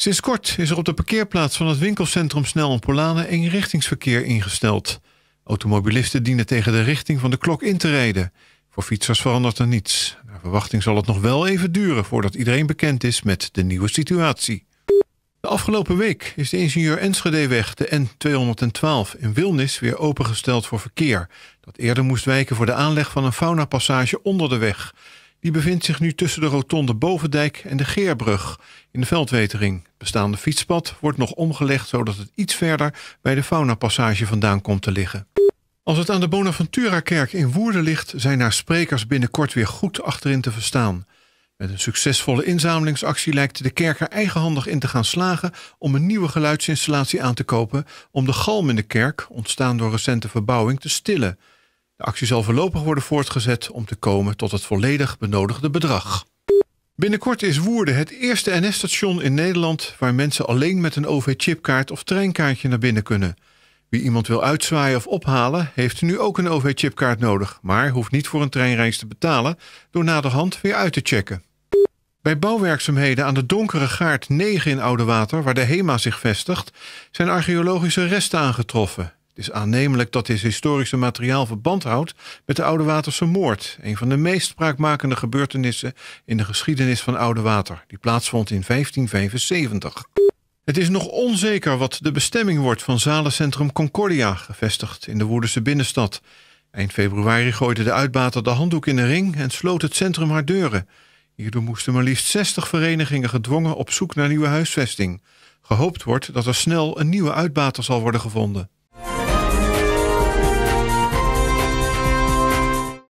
Sinds kort is er op de parkeerplaats van het winkelcentrum Snel en een eenrichtingsverkeer ingesteld. Automobilisten dienen tegen de richting van de klok in te rijden. Voor fietsers verandert er niets. Naar verwachting zal het nog wel even duren voordat iedereen bekend is met de nieuwe situatie. De afgelopen week is de ingenieur Enschedeweg, de N212 in Wilnis, weer opengesteld voor verkeer. Dat eerder moest wijken voor de aanleg van een faunapassage onder de weg. Die bevindt zich nu tussen de rotonde Bovendijk en de Geerbrug in de Veldwetering. Het bestaande fietspad wordt nog omgelegd zodat het iets verder bij de faunapassage vandaan komt te liggen. Als het aan de Bonaventura-kerk in Woerden ligt, zijn haar sprekers binnenkort weer goed achterin te verstaan. Met een succesvolle inzamelingsactie lijkt de kerk er eigenhandig in te gaan slagen om een nieuwe geluidsinstallatie aan te kopen om de galm in de kerk, ontstaan door recente verbouwing, te stillen. De actie zal voorlopig worden voortgezet om te komen tot het volledig benodigde bedrag. Binnenkort is Woerden het eerste NS-station in Nederland waar mensen alleen met een OV-chipkaart of treinkaartje naar binnen kunnen. Wie iemand wil uitzwaaien of ophalen, heeft nu ook een OV-chipkaart nodig, maar hoeft niet voor een treinreis te betalen door naderhand weer uit te checken. Bij bouwwerkzaamheden aan de donkere gaard 9 in Oude Water, waar de HEMA zich vestigt, zijn archeologische resten aangetroffen. Het is aannemelijk dat dit historische materiaal verband houdt met de oude Waterse moord, een van de meest spraakmakende gebeurtenissen in de geschiedenis van Oude Water, die plaatsvond in 1575. Het is nog onzeker wat de bestemming wordt van zalencentrum Concordia, gevestigd in de Woerdense binnenstad. Eind februari gooide de uitbater de handdoek in de ring en sloot het centrum haar deuren. Hierdoor moesten maar liefst 60 verenigingen gedwongen op zoek naar nieuwe huisvesting. Gehoopt wordt dat er snel een nieuwe uitbater zal worden gevonden.